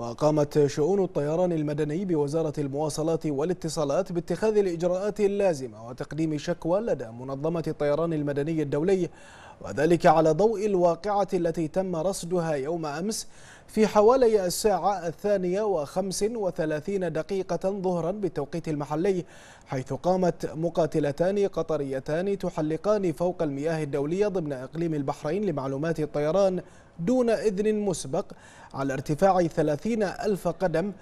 وقامت شؤون الطيران المدني بوزارة المواصلات والاتصالات باتخاذ الإجراءات اللازمة وتقديم شكوى لدى منظمة الطيران المدني الدولي وذلك على ضوء الواقعة التي تم رصدها يوم أمس في حوالي الساعة الثانية وخمس وثلاثين دقيقة ظهرا بالتوقيت المحلي حيث قامت مقاتلتان قطريتان تحلقان فوق المياه الدولية ضمن إقليم البحرين لمعلومات الطيران دون إذن مسبق على ارتفاع ثلاثين ألف قدم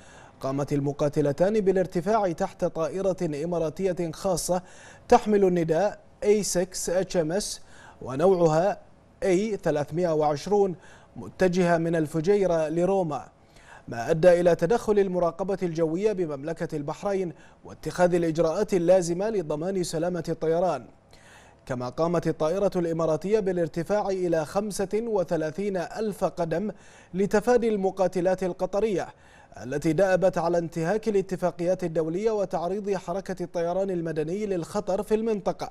قامت المقاتلتان بالارتفاع تحت طائرة إماراتية خاصة تحمل النداء A6 HMS ونوعها أي 320 متجهة من الفجيرة لروما ما أدى إلى تدخل المراقبة الجوية بمملكة البحرين واتخاذ الإجراءات اللازمة لضمان سلامة الطيران كما قامت الطائرة الإماراتية بالارتفاع إلى 35 ألف قدم لتفادي المقاتلات القطرية التي دأبت على انتهاك الاتفاقيات الدولية وتعريض حركة الطيران المدني للخطر في المنطقة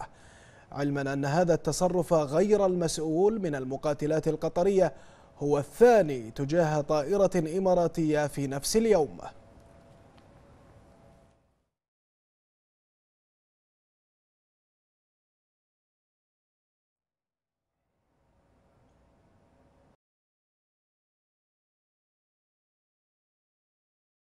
علما أن هذا التصرف غير المسؤول من المقاتلات القطرية هو الثاني تجاه طائرة إماراتية في نفس اليوم